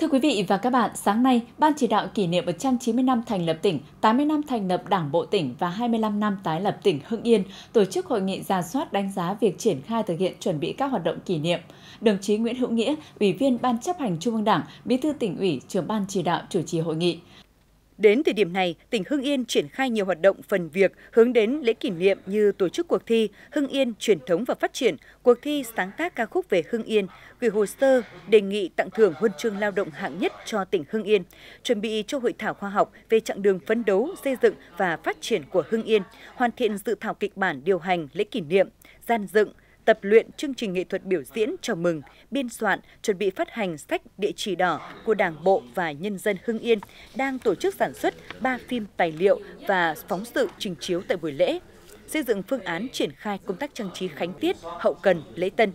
Thưa quý vị và các bạn, sáng nay, Ban chỉ đạo kỷ niệm 190 năm thành lập tỉnh, 80 năm thành lập Đảng Bộ tỉnh và 25 năm tái lập tỉnh Hưng Yên tổ chức hội nghị ra soát đánh giá việc triển khai thực hiện chuẩn bị các hoạt động kỷ niệm. Đồng chí Nguyễn Hữu Nghĩa, Ủy viên Ban chấp hành Trung ương Đảng, Bí thư tỉnh ủy, trưởng Ban chỉ đạo chủ trì hội nghị. Đến thời điểm này, tỉnh Hưng Yên triển khai nhiều hoạt động phần việc hướng đến lễ kỷ niệm như tổ chức cuộc thi Hưng Yên truyền thống và phát triển, cuộc thi sáng tác ca khúc về Hưng Yên, gửi hồ sơ đề nghị tặng thưởng huân chương lao động hạng nhất cho tỉnh Hưng Yên, chuẩn bị cho hội thảo khoa học về chặng đường phấn đấu, xây dựng và phát triển của Hưng Yên, hoàn thiện dự thảo kịch bản điều hành lễ kỷ niệm, gian dựng, tập luyện chương trình nghệ thuật biểu diễn chào mừng, biên soạn, chuẩn bị phát hành sách Địa chỉ đỏ của Đảng bộ và nhân dân Hưng Yên, đang tổ chức sản xuất 3 phim tài liệu và phóng sự trình chiếu tại buổi lễ xây dựng phương án triển khai công tác trang trí khánh tiết, hậu cần, lễ tân.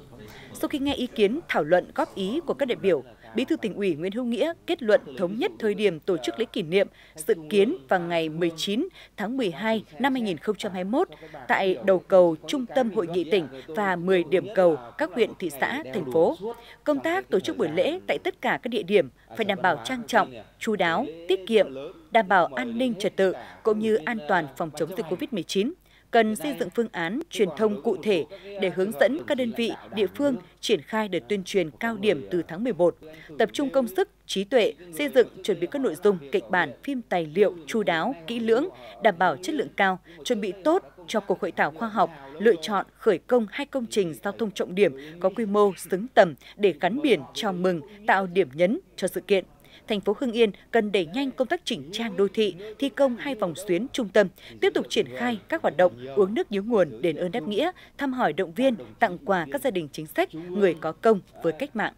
Sau khi nghe ý kiến, thảo luận, góp ý của các đại biểu, Bí thư tỉnh ủy Nguyễn Hữu Nghĩa kết luận thống nhất thời điểm tổ chức lễ kỷ niệm dự kiến vào ngày 19 tháng 12 năm 2021 tại đầu cầu trung tâm hội nghị tỉnh và 10 điểm cầu các huyện, thị xã, thành phố. Công tác tổ chức buổi lễ tại tất cả các địa điểm phải đảm bảo trang trọng, chú đáo, tiết kiệm, đảm bảo an ninh trật tự cũng như an toàn phòng chống dịch COVID-19 cần xây dựng phương án truyền thông cụ thể để hướng dẫn các đơn vị địa phương triển khai đợt tuyên truyền cao điểm từ tháng 11, tập trung công sức, trí tuệ, xây dựng chuẩn bị các nội dung, kịch bản, phim tài liệu chu đáo, kỹ lưỡng, đảm bảo chất lượng cao, chuẩn bị tốt cho cuộc hội thảo khoa học, lựa chọn khởi công hai công trình giao thông trọng điểm có quy mô xứng tầm để gắn biển chào mừng, tạo điểm nhấn cho sự kiện thành phố Hưng Yên cần đẩy nhanh công tác chỉnh trang đô thị, thi công hai vòng xuyến trung tâm, tiếp tục triển khai các hoạt động uống nước nhớ nguồn, đền ơn đáp nghĩa, thăm hỏi động viên, tặng quà các gia đình chính sách, người có công với cách mạng.